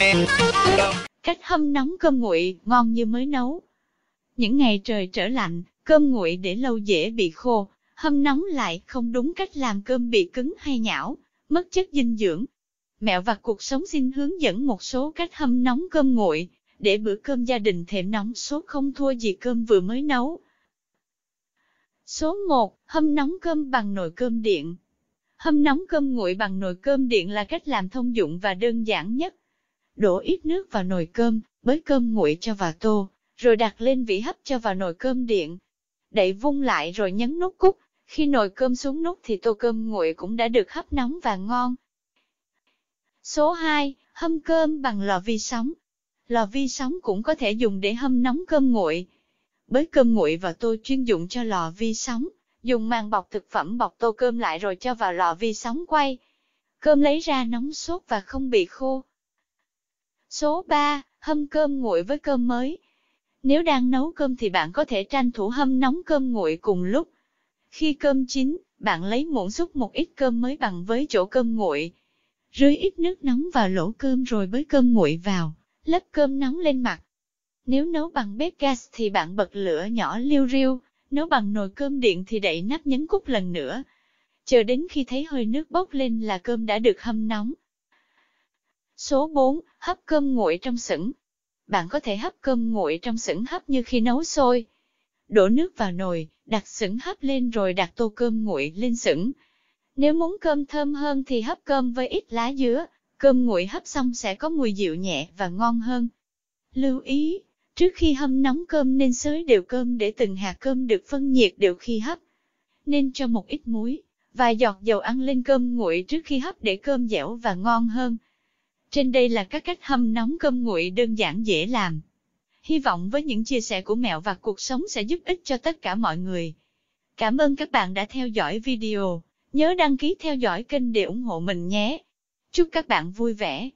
Vâng. Cách hâm nóng cơm nguội, ngon như mới nấu. Những ngày trời trở lạnh, cơm nguội để lâu dễ bị khô, hâm nóng lại không đúng cách làm cơm bị cứng hay nhão, mất chất dinh dưỡng. Mẹo và cuộc sống xin hướng dẫn một số cách hâm nóng cơm nguội, để bữa cơm gia đình thèm nóng số không thua gì cơm vừa mới nấu. Số 1. Hâm nóng cơm bằng nồi cơm điện. Hâm nóng cơm nguội bằng nồi cơm điện là cách làm thông dụng và đơn giản nhất. Đổ ít nước vào nồi cơm, bới cơm nguội cho vào tô, rồi đặt lên vỉ hấp cho vào nồi cơm điện. Đậy vung lại rồi nhấn nút cút, khi nồi cơm xuống nút thì tô cơm nguội cũng đã được hấp nóng và ngon. Số 2. Hâm cơm bằng lò vi sóng. Lò vi sóng cũng có thể dùng để hâm nóng cơm nguội. Bới cơm nguội vào tô chuyên dụng cho lò vi sóng dùng mang bọc thực phẩm bọc tô cơm lại rồi cho vào lò vi sóng quay. Cơm lấy ra nóng sốt và không bị khô. Số 3. Hâm cơm nguội với cơm mới. Nếu đang nấu cơm thì bạn có thể tranh thủ hâm nóng cơm nguội cùng lúc. Khi cơm chín, bạn lấy muỗng xúc một ít cơm mới bằng với chỗ cơm nguội. Rưới ít nước nóng vào lỗ cơm rồi bới cơm nguội vào, lấp cơm nóng lên mặt. Nếu nấu bằng bếp gas thì bạn bật lửa nhỏ liu riu, nếu bằng nồi cơm điện thì đậy nắp nhấn cúc lần nữa. Chờ đến khi thấy hơi nước bốc lên là cơm đã được hâm nóng. Số 4. Hấp cơm nguội trong sửng. Bạn có thể hấp cơm nguội trong sửng hấp như khi nấu sôi. Đổ nước vào nồi, đặt sửng hấp lên rồi đặt tô cơm nguội lên sửng. Nếu muốn cơm thơm hơn thì hấp cơm với ít lá dứa, cơm nguội hấp xong sẽ có mùi dịu nhẹ và ngon hơn. Lưu ý, Trước khi hâm nóng cơm nên xới đều cơm để từng hạt cơm được phân nhiệt đều khi hấp. Nên cho một ít muối, và giọt dầu ăn lên cơm nguội trước khi hấp để cơm dẻo và ngon hơn. Trên đây là các cách hâm nóng cơm nguội đơn giản dễ làm. Hy vọng với những chia sẻ của mẹo và cuộc sống sẽ giúp ích cho tất cả mọi người. Cảm ơn các bạn đã theo dõi video. Nhớ đăng ký theo dõi kênh để ủng hộ mình nhé. Chúc các bạn vui vẻ.